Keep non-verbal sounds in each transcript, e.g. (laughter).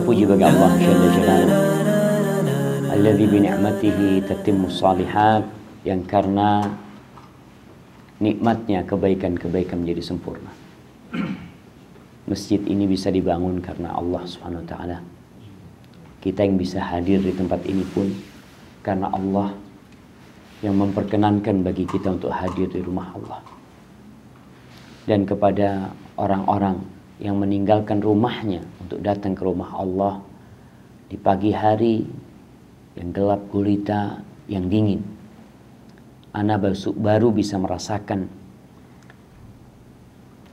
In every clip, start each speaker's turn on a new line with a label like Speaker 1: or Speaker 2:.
Speaker 1: terpuji bagi Allah Jalla Jalaluh Alladhi bini'matihi tatimmu salihat Yang karena nikmatnya kebaikan-kebaikan menjadi sempurna Masjid ini bisa dibangun karena Allah Subhanahu wa taala. Kita yang bisa hadir di tempat ini pun karena Allah yang memperkenankan bagi kita untuk hadir di rumah Allah. Dan kepada orang-orang yang meninggalkan rumahnya untuk datang ke rumah Allah di pagi hari yang gelap gulita, yang dingin. Ana baru bisa merasakan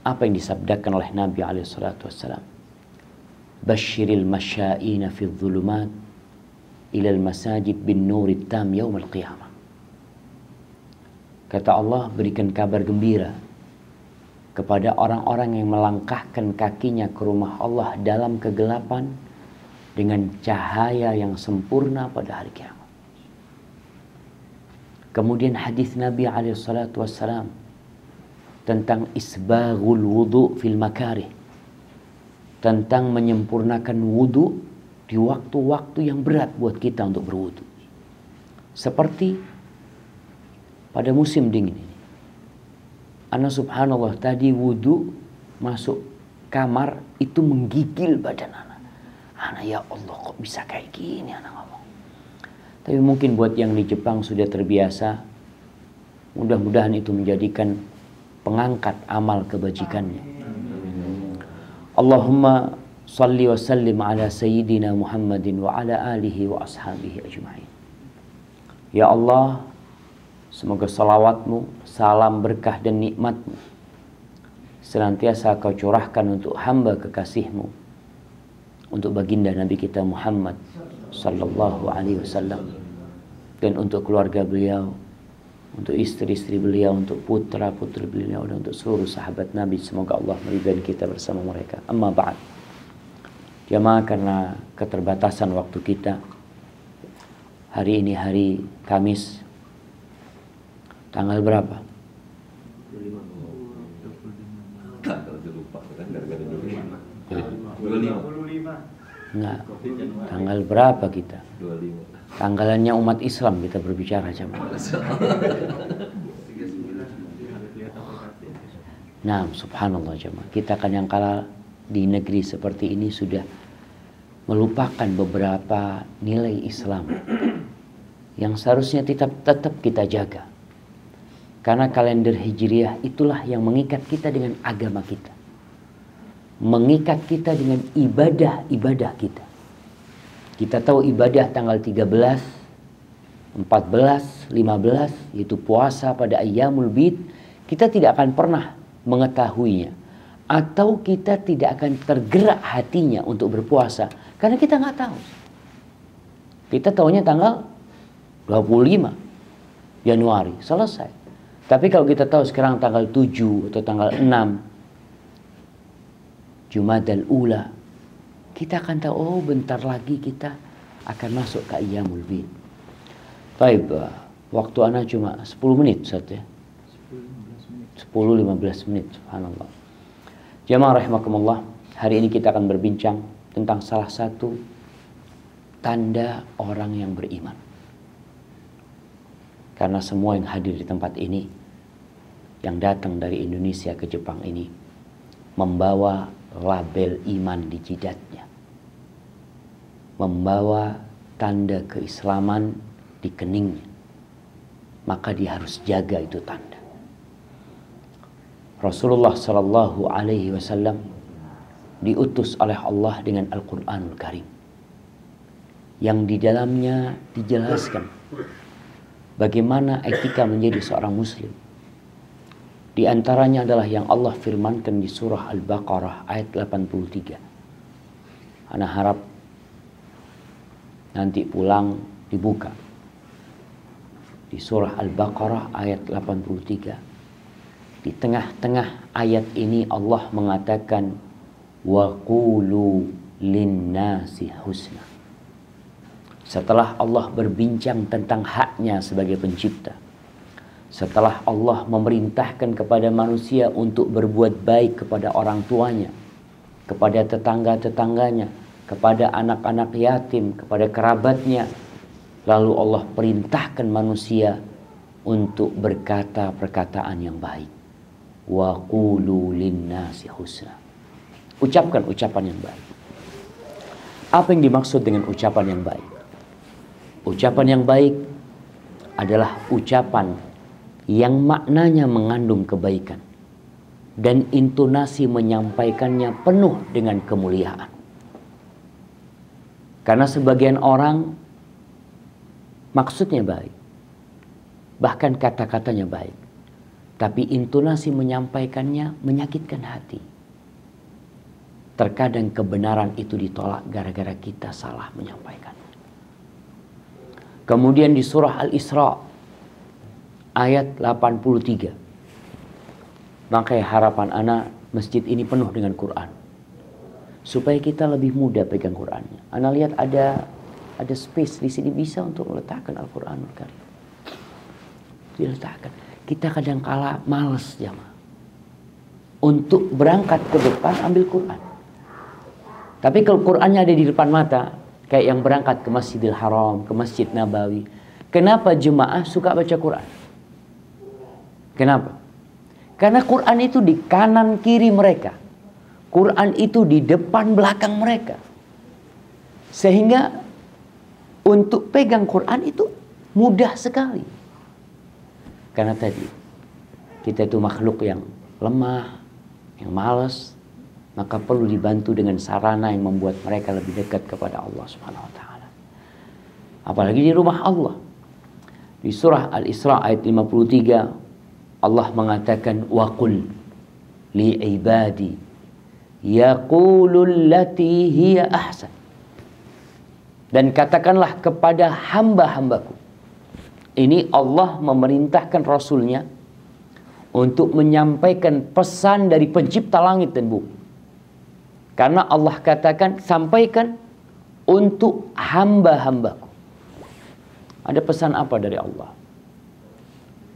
Speaker 1: apa yang disabdakan oleh Nabi SAW. Bashiril masya'ina fi dhulumat ilal masajid bin nuri tam yawm al-qiyamah. Kata Allah, berikan kabar gembira kepada orang-orang yang melangkahkan kakinya ke rumah Allah dalam kegelapan dengan cahaya yang sempurna pada hari kiamat. Kemudian hadis Nabi SAW tentang isbaghul wudu fil makarih tentang menyempurnakan wudu di waktu-waktu yang berat buat kita untuk berwudu. Seperti pada musim dingin Anak subhanallah tadi wudhu masuk kamar itu menggigil badan anak. Anak ya Allah kok bisa kayak gini anak ngomong. Tapi mungkin buat yang di Jepang sudah terbiasa. Mudah-mudahan itu menjadikan pengangkat amal kebajikannya. Allahumma salli wa sallim ala sayyidina Muhammadin wa ala alihi wa ashabihi ajma'in. Ya Allah, Semoga salawatmu, salam berkah dan nikmatmu senantiasa kau curahkan untuk hamba kekasihmu untuk baginda Nabi kita Muhammad sallallahu alaihi wasallam dan untuk keluarga beliau untuk istri-istri beliau untuk putra-putri beliau dan untuk seluruh sahabat Nabi semoga Allah meridhai kita bersama mereka amma ba'd jamaah karena keterbatasan waktu kita hari ini hari Kamis Tanggal berapa? 25. Enggak. Tanggal berapa kita? Tanggalannya umat Islam kita berbicara sama. Nah, subhanallah jemaah. Kita kan yang kala di negeri seperti ini sudah melupakan beberapa nilai Islam yang seharusnya tetap tetap kita jaga. Karena kalender Hijriah itulah yang mengikat kita dengan agama kita. Mengikat kita dengan ibadah-ibadah kita. Kita tahu ibadah tanggal 13, 14, 15 yaitu puasa pada ayamul bid, kita tidak akan pernah mengetahuinya atau kita tidak akan tergerak hatinya untuk berpuasa karena kita nggak tahu. Kita tahunya tanggal 25 Januari selesai. Tapi kalau kita tahu sekarang tanggal 7 atau tanggal 6 dan Ula kita akan tahu oh bentar lagi kita akan masuk ke Iyamul Bid. Baik, waktu anak cuma 10 menit saja. Ya? Sepuluh 10 15 menit subhanallah. Jamaah rahimakumullah, hari ini kita akan berbincang tentang salah satu tanda orang yang beriman. Karena semua yang hadir di tempat ini yang datang dari Indonesia ke Jepang ini membawa label iman di jidatnya. Membawa tanda keislaman di keningnya. Maka dia harus jaga itu tanda. Rasulullah Shallallahu Alaihi Wasallam diutus oleh Allah dengan Al-Quranul Karim yang di dalamnya dijelaskan bagaimana etika menjadi seorang muslim di antaranya adalah yang Allah firmankan di surah Al-Baqarah ayat 83. Anak harap nanti pulang dibuka. Di surah Al-Baqarah ayat 83. Di tengah-tengah ayat ini Allah mengatakan wa qulu linnasi husna. Setelah Allah berbincang tentang haknya sebagai pencipta, setelah Allah memerintahkan kepada manusia untuk berbuat baik kepada orang tuanya, kepada tetangga-tetangganya, kepada anak-anak yatim, kepada kerabatnya, lalu Allah perintahkan manusia untuk berkata perkataan yang baik. Wa qulu linnasi husna. Ucapkan ucapan yang baik. Apa yang dimaksud dengan ucapan yang baik? Ucapan yang baik adalah ucapan yang maknanya mengandung kebaikan dan intonasi menyampaikannya penuh dengan kemuliaan. Karena sebagian orang maksudnya baik, bahkan kata-katanya baik, tapi intonasi menyampaikannya menyakitkan hati. Terkadang kebenaran itu ditolak gara-gara kita salah menyampaikan. Kemudian di surah Al-Isra' ayat 83. Maka harapan anak masjid ini penuh dengan Quran. Supaya kita lebih mudah pegang Qurannya. Anak lihat ada ada space di sini bisa untuk meletakkan al quran Diletakkan. Kita kadang kala males jamaah. Untuk berangkat ke depan ambil Quran. Tapi kalau Qurannya ada di depan mata, kayak yang berangkat ke Masjidil Haram, ke Masjid Nabawi, kenapa jemaah suka baca Quran? Kenapa? Karena Quran itu di kanan kiri mereka. Quran itu di depan belakang mereka. Sehingga untuk pegang Quran itu mudah sekali. Karena tadi kita itu makhluk yang lemah, yang malas, maka perlu dibantu dengan sarana yang membuat mereka lebih dekat kepada Allah Subhanahu wa taala. Apalagi di rumah Allah. Di surah Al-Isra ayat 53 Allah mengatakan qul li ibadi yaqulul lati hiya ahsan dan katakanlah kepada hamba-hambaku ini Allah memerintahkan rasulnya untuk menyampaikan pesan dari pencipta langit dan bumi karena Allah katakan sampaikan untuk hamba-hambaku ada pesan apa dari Allah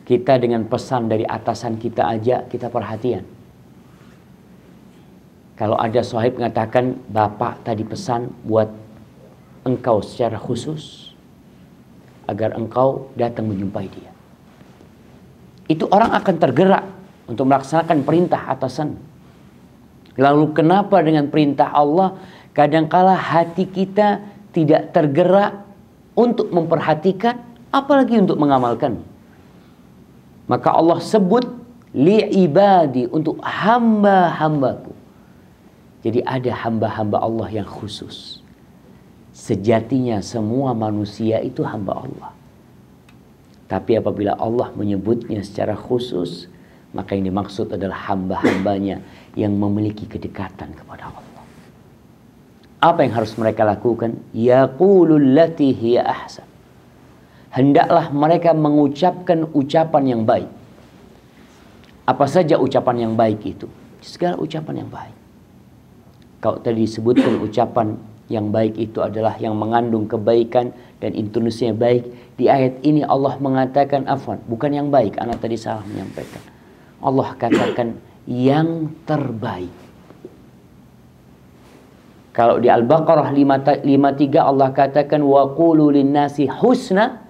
Speaker 1: kita dengan pesan dari atasan kita aja kita perhatian. Kalau ada sahib mengatakan bapak tadi pesan buat engkau secara khusus agar engkau datang menjumpai dia. Itu orang akan tergerak untuk melaksanakan perintah atasan. Lalu kenapa dengan perintah Allah kadangkala hati kita tidak tergerak untuk memperhatikan apalagi untuk mengamalkan. Maka Allah sebut ibadi untuk hamba-hambaku. Jadi ada hamba-hamba Allah yang khusus. Sejatinya semua manusia itu hamba Allah. Tapi apabila Allah menyebutnya secara khusus, maka yang dimaksud adalah hamba-hambanya yang memiliki kedekatan kepada Allah. Apa yang harus mereka lakukan? Yaqulul latihi ahsan hendaklah mereka mengucapkan ucapan yang baik. Apa saja ucapan yang baik itu? Segala ucapan yang baik. Kalau tadi disebutkan (coughs) ucapan yang baik itu adalah yang mengandung kebaikan dan intonasinya baik. Di ayat ini Allah mengatakan afwan, bukan yang baik. Anak tadi salah menyampaikan. Allah katakan (coughs) yang terbaik. Kalau di Al-Baqarah 53 Allah katakan wa qulu nasi husna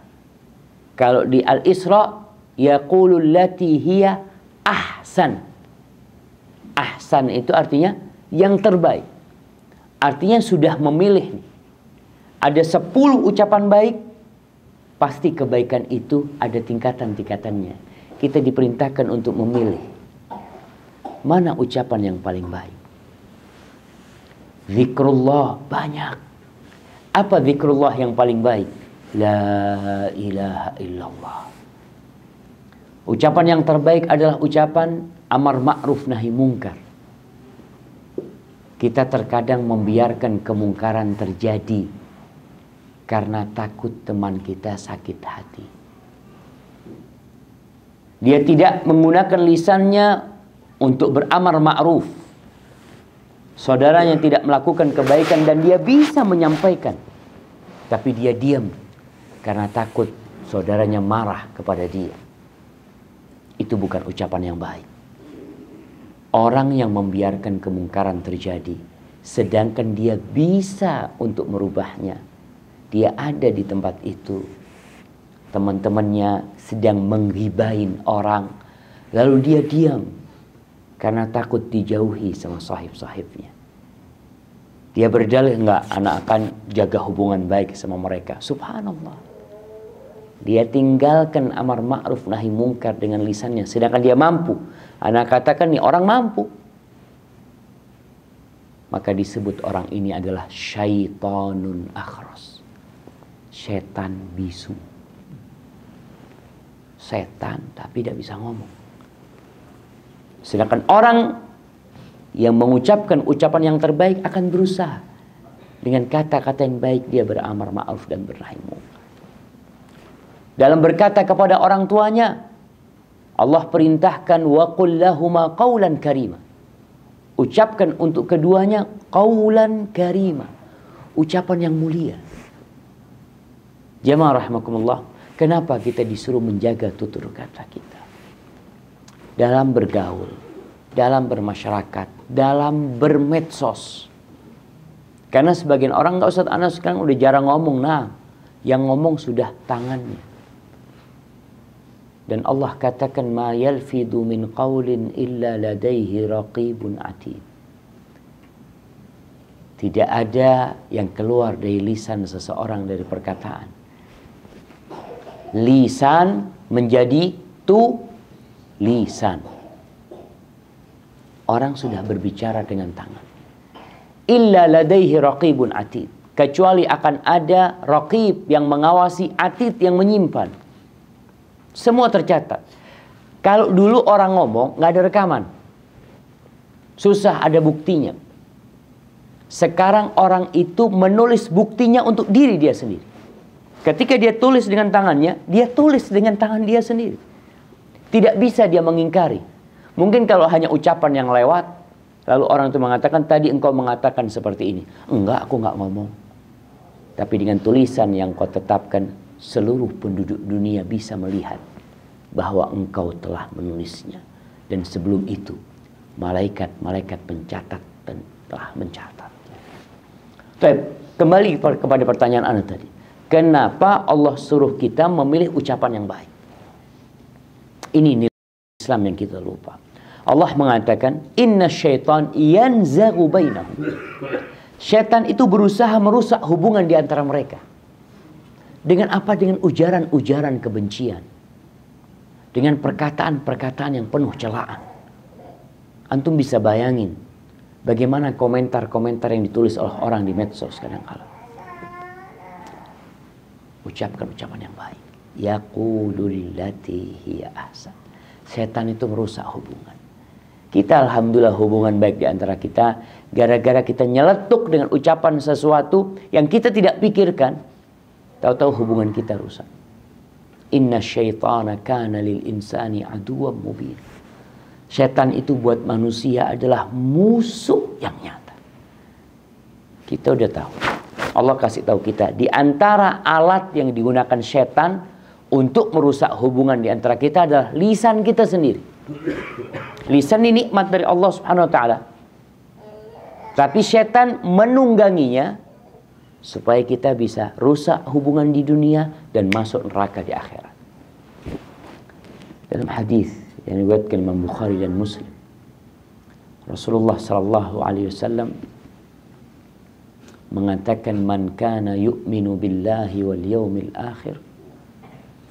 Speaker 1: kalau di Al-Isra yaqulul allati ahsan. Ahsan itu artinya yang terbaik. Artinya sudah memilih nih. Ada 10 ucapan baik, pasti kebaikan itu ada tingkatan-tingkatannya. Kita diperintahkan untuk memilih mana ucapan yang paling baik. Zikrullah banyak. Apa zikrullah yang paling baik? La ilaha illallah. Ucapan yang terbaik adalah ucapan amar ma'ruf nahi mungkar. Kita terkadang membiarkan kemungkaran terjadi karena takut teman kita sakit hati. Dia tidak menggunakan lisannya untuk beramar ma'ruf. Saudaranya tidak melakukan kebaikan dan dia bisa menyampaikan. Tapi dia diam karena takut saudaranya marah kepada dia. Itu bukan ucapan yang baik. Orang yang membiarkan kemungkaran terjadi, sedangkan dia bisa untuk merubahnya, dia ada di tempat itu. Teman-temannya sedang menghibain orang, lalu dia diam karena takut dijauhi sama sahib-sahibnya. Dia berdalih enggak anak akan jaga hubungan baik sama mereka. Subhanallah dia tinggalkan amar ma'ruf nahi mungkar dengan lisannya. Sedangkan dia mampu. Anak katakan nih orang mampu. Maka disebut orang ini adalah syaitanun akhros. Setan bisu. Setan tapi tidak bisa ngomong. Sedangkan orang yang mengucapkan ucapan yang terbaik akan berusaha. Dengan kata-kata yang baik dia beramar ma'ruf dan bernahi dalam berkata kepada orang tuanya Allah perintahkan wa qul lahumā qawlan karima ucapkan untuk keduanya qawlan karima ucapan yang mulia jemaah rahimakumullah kenapa kita disuruh menjaga tutur kata kita dalam bergaul dalam bermasyarakat dalam bermedsos karena sebagian orang nggak usah anak sekarang udah jarang ngomong nah yang ngomong sudah tangannya dan Allah katakan ma yalfidu min qawlin illa ladaihi raqibun atid. Tidak ada yang keluar dari lisan seseorang dari perkataan. Lisan menjadi tu lisan. Orang sudah berbicara dengan tangan. Illa ladaihi raqibun atid. Kecuali akan ada raqib yang mengawasi atid yang menyimpan. Semua tercatat. Kalau dulu orang ngomong nggak ada rekaman. Susah ada buktinya. Sekarang orang itu menulis buktinya untuk diri dia sendiri. Ketika dia tulis dengan tangannya, dia tulis dengan tangan dia sendiri. Tidak bisa dia mengingkari. Mungkin kalau hanya ucapan yang lewat, lalu orang itu mengatakan, tadi engkau mengatakan seperti ini. Enggak, aku enggak ngomong. Tapi dengan tulisan yang kau tetapkan, seluruh penduduk dunia bisa melihat bahwa engkau telah menulisnya. Dan sebelum itu, malaikat-malaikat pencatat dan telah mencatat. Baik, kembali kepada pertanyaan Anda tadi. Kenapa Allah suruh kita memilih ucapan yang baik? Ini nilai Islam yang kita lupa. Allah mengatakan, Inna syaitan yanzagu Syaitan itu berusaha merusak hubungan di antara mereka. Dengan apa? Dengan ujaran-ujaran kebencian. Dengan perkataan-perkataan yang penuh celaan. Antum bisa bayangin bagaimana komentar-komentar yang ditulis oleh orang di medsos kadang-kala. Ucapkan ucapan yang baik. Yaqululati hiya ahsan. Setan itu merusak hubungan. Kita alhamdulillah hubungan baik di antara kita gara-gara kita nyeletuk dengan ucapan sesuatu yang kita tidak pikirkan, Tahu-tahu hubungan kita rusak. Inna syaitana kana lil insani aduwa mubin. Setan itu buat manusia adalah musuh yang nyata. Kita udah tahu. Allah kasih tahu kita di antara alat yang digunakan setan untuk merusak hubungan di antara kita adalah lisan kita sendiri. Lisan ini nikmat dari Allah Subhanahu wa taala. Tapi setan menungganginya supaya kita bisa rusak hubungan di dunia dan masuk neraka di akhirat. Dalam hadis yang diriwayatkan Imam Bukhari dan Muslim, Rasulullah sallallahu alaihi wasallam mengatakan man kana yu'minu billahi wal yaumil akhir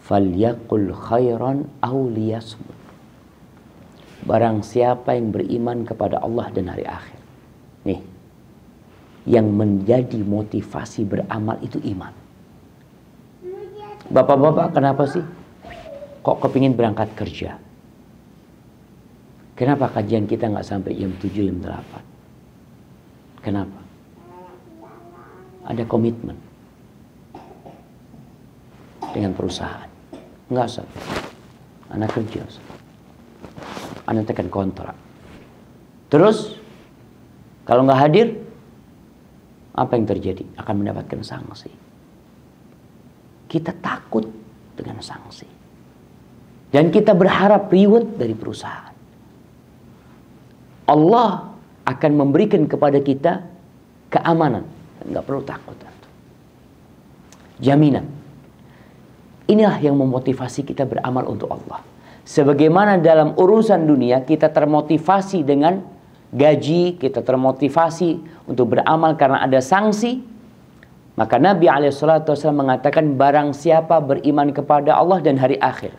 Speaker 1: falyaqul khairan aw liyasmut. Barang siapa yang beriman kepada Allah dan hari akhir yang menjadi motivasi beramal itu iman. Bapak-bapak kenapa sih kok kepingin berangkat kerja? Kenapa kajian kita nggak sampai jam 7, jam 8? Kenapa? Ada komitmen dengan perusahaan. Nggak usah. Anak kerja. Anak tekan kontrak. Terus, kalau nggak hadir, apa yang terjadi? Akan mendapatkan sanksi. Kita takut dengan sanksi. Dan kita berharap reward dari perusahaan. Allah akan memberikan kepada kita keamanan. Nggak perlu takut. Jaminan. Inilah yang memotivasi kita beramal untuk Allah. Sebagaimana dalam urusan dunia kita termotivasi dengan gaji, kita termotivasi untuk beramal karena ada sanksi, maka Nabi SAW mengatakan barang siapa beriman kepada Allah dan hari akhir.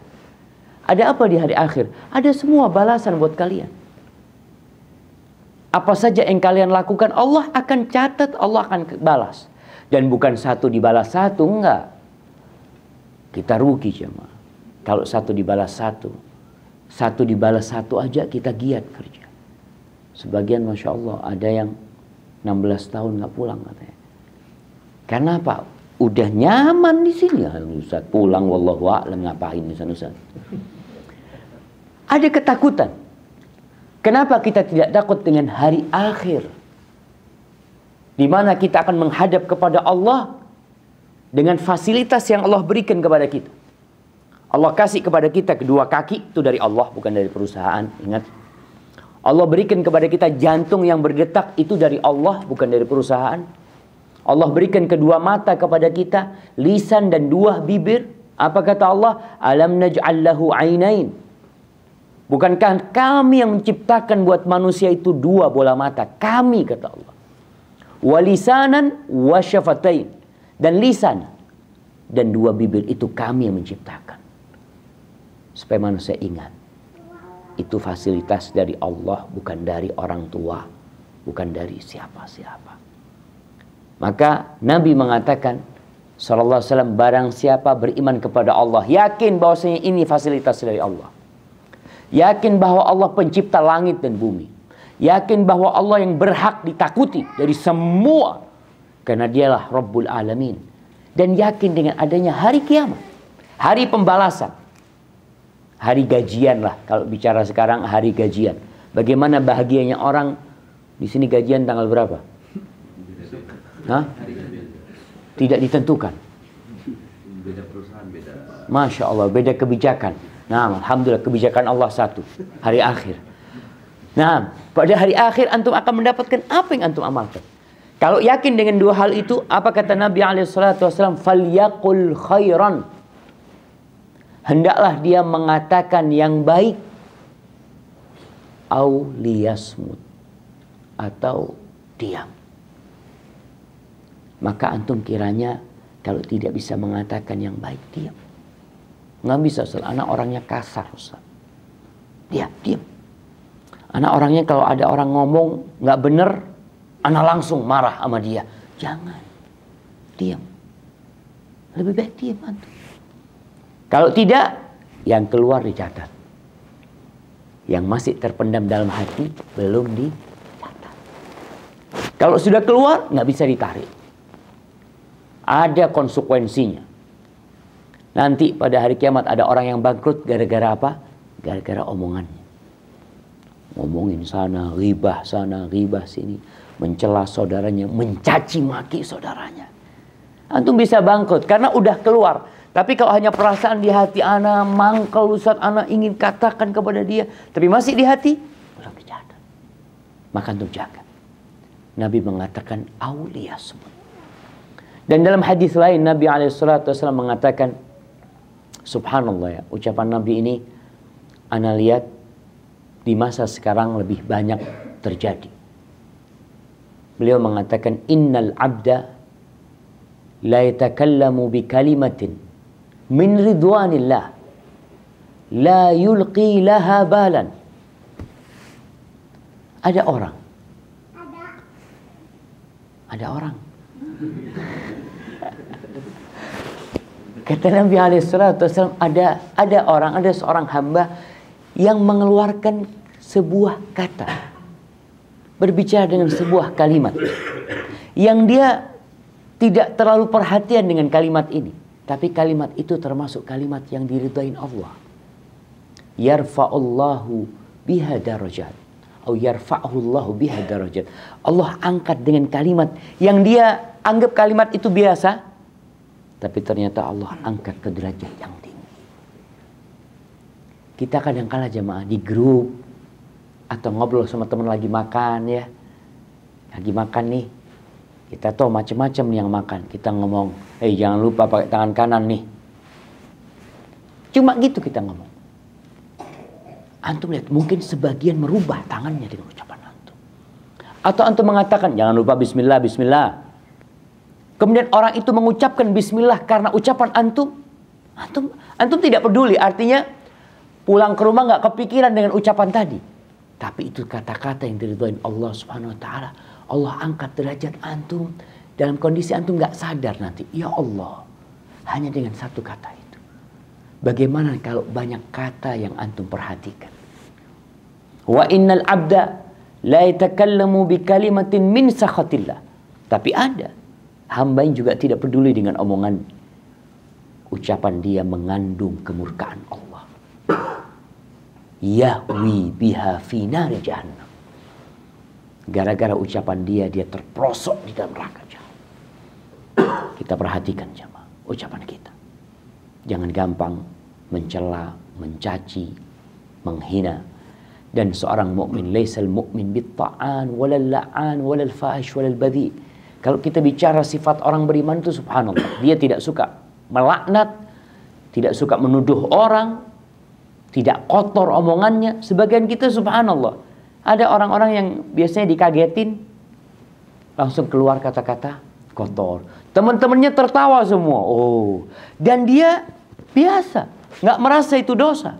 Speaker 1: Ada apa di hari akhir? Ada semua balasan buat kalian. Apa saja yang kalian lakukan, Allah akan catat, Allah akan balas. Dan bukan satu dibalas satu, enggak. Kita rugi cuma. Kalau satu dibalas satu, satu dibalas satu aja kita giat kerja. Sebagian Masya Allah ada yang 16 tahun nggak pulang katanya. Karena apa? Udah nyaman di sini ya Ustaz. Pulang wallahu a'lam ngapain Ustaz Ustaz. Ada ketakutan. Kenapa kita tidak takut dengan hari akhir? Di mana kita akan menghadap kepada Allah dengan fasilitas yang Allah berikan kepada kita. Allah kasih kepada kita kedua kaki itu dari Allah bukan dari perusahaan. Ingat, Allah berikan kepada kita jantung yang bergetak itu dari Allah bukan dari perusahaan. Allah berikan kedua mata kepada kita, lisan dan dua bibir. Apa kata Allah? Alam naj'al ainain. Bukankah kami yang menciptakan buat manusia itu dua bola mata? Kami kata Allah. Walisanan wasyafatain. Dan lisan dan dua bibir itu kami yang menciptakan. Supaya manusia ingat itu fasilitas dari Allah bukan dari orang tua bukan dari siapa-siapa maka Nabi mengatakan sallallahu alaihi wasallam barang siapa beriman kepada Allah yakin bahwasanya ini fasilitas dari Allah yakin bahwa Allah pencipta langit dan bumi yakin bahwa Allah yang berhak ditakuti dari semua karena dialah Rabbul Alamin dan yakin dengan adanya hari kiamat hari pembalasan hari gajian lah kalau bicara sekarang hari gajian. Bagaimana bahagianya orang di sini gajian tanggal berapa? Hah? Tidak ditentukan. Masya Allah, beda kebijakan. Nah, alhamdulillah kebijakan Allah satu hari akhir. Nah, pada hari akhir antum akan mendapatkan apa yang antum amalkan. Kalau yakin dengan dua hal itu, apa kata Nabi Alaihissalam? salatu khairan hendaklah dia mengatakan yang baik au liyasmut atau diam maka antum kiranya kalau tidak bisa mengatakan yang baik diam nggak bisa Soalnya anak orangnya kasar Ustaz diam diam anak orangnya kalau ada orang ngomong nggak bener anak langsung marah sama dia jangan diam lebih baik diam antum kalau tidak, yang keluar dicatat. Yang masih terpendam dalam hati belum dicatat. Kalau sudah keluar, nggak bisa ditarik. Ada konsekuensinya. Nanti pada hari kiamat ada orang yang bangkrut gara-gara apa? Gara-gara omongannya. Ngomongin sana, ribah sana, ribah sini. Mencela saudaranya, mencaci maki saudaranya. Antum bisa bangkrut karena udah keluar tapi kalau hanya perasaan di hati anak mangkal ustadz anak ingin katakan kepada dia, tapi masih di hati, belum kejahatan. Maka untuk jaga. Nabi mengatakan aulia semua. Dan dalam hadis lain Nabi SAW mengatakan, Subhanallah ya, ucapan Nabi ini Ana lihat di masa sekarang lebih banyak terjadi. Beliau mengatakan innal abda la yatakallamu bi kalimatin min ridwanillah la yulqi laha balan ada orang ada, ada orang (laughs) kata Nabi alaihissalam ada ada orang ada seorang hamba yang mengeluarkan sebuah kata berbicara dengan sebuah kalimat yang dia tidak terlalu perhatian dengan kalimat ini tapi kalimat itu termasuk kalimat yang diridhain Allah. Yarfa'ullahu biha darajat. Atau yarfa'ullahu biha darajat. Allah angkat dengan kalimat yang dia anggap kalimat itu biasa. Tapi ternyata Allah angkat ke derajat yang tinggi. Kita kadang kala jemaah di grup atau ngobrol sama teman lagi makan ya. Lagi makan nih, kita tahu macam-macam yang makan. Kita ngomong, eh hey, jangan lupa pakai tangan kanan nih. Cuma gitu kita ngomong. Antum lihat, mungkin sebagian merubah tangannya dengan ucapan antum. Atau antum mengatakan, jangan lupa bismillah, bismillah. Kemudian orang itu mengucapkan bismillah karena ucapan antum. Antum, antum tidak peduli, artinya pulang ke rumah nggak kepikiran dengan ucapan tadi. Tapi itu kata-kata yang diridhoin Allah Subhanahu wa taala. Allah angkat derajat antum dalam kondisi antum nggak sadar nanti. Ya Allah, hanya dengan satu kata itu. Bagaimana kalau banyak kata yang antum perhatikan? Wa innal abda la yatakallamu bi kalimatin min sakhatillah. Tapi ada hamba yang juga tidak peduli dengan omongan ucapan dia mengandung kemurkaan Allah. Yahwi biha fi jahannam. Gara-gara ucapan dia, dia terprosok di dalam neraka (clears throat) Kita perhatikan jamaah, ucapan kita. Jangan gampang mencela, mencaci, menghina. Dan seorang mukmin laisal mukmin bitta'an walal la'an walal fahish walal badhi. Kalau kita bicara sifat orang beriman itu subhanallah, dia tidak suka melaknat, tidak suka menuduh orang, tidak kotor omongannya. Sebagian kita subhanallah ada orang-orang yang biasanya dikagetin langsung keluar kata-kata kotor. Teman-temannya tertawa semua. Oh, dan dia biasa, nggak merasa itu dosa.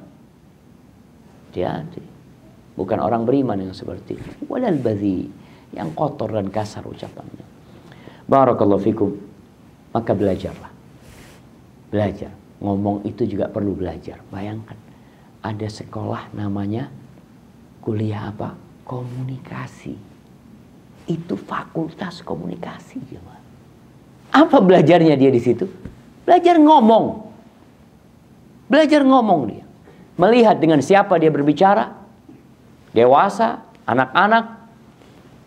Speaker 1: Jadi Bukan orang beriman yang seperti walal badhi yang kotor dan kasar ucapannya. Barakallahu fikum. Maka belajarlah. Belajar. Ngomong itu juga perlu belajar. Bayangkan ada sekolah namanya kuliah apa? Komunikasi. Itu fakultas komunikasi. Ya, apa belajarnya dia di situ? Belajar ngomong. Belajar ngomong dia. Melihat dengan siapa dia berbicara. Dewasa, anak-anak,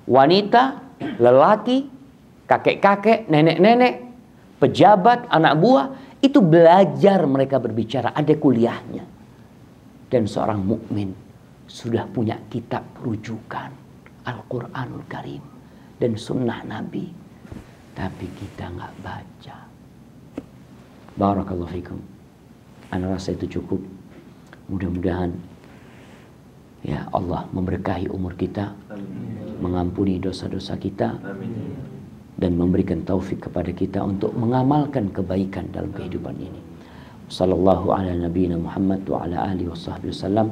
Speaker 1: wanita, lelaki, kakek-kakek, nenek-nenek, pejabat, anak buah. Itu belajar mereka berbicara. Ada kuliahnya. Dan seorang mukmin sudah punya kitab rujukan Al-Quranul Karim dan sunnah Nabi tapi kita nggak baca Barakallahu fikum Ana rasa itu cukup Mudah-mudahan Ya Allah memberkahi umur kita Amin. Mengampuni dosa-dosa kita Amin. Dan memberikan taufik kepada kita Untuk mengamalkan kebaikan dalam kehidupan ini Sallallahu ala nabiyina Muhammad Wa ala alihi wa sahbihi wasallam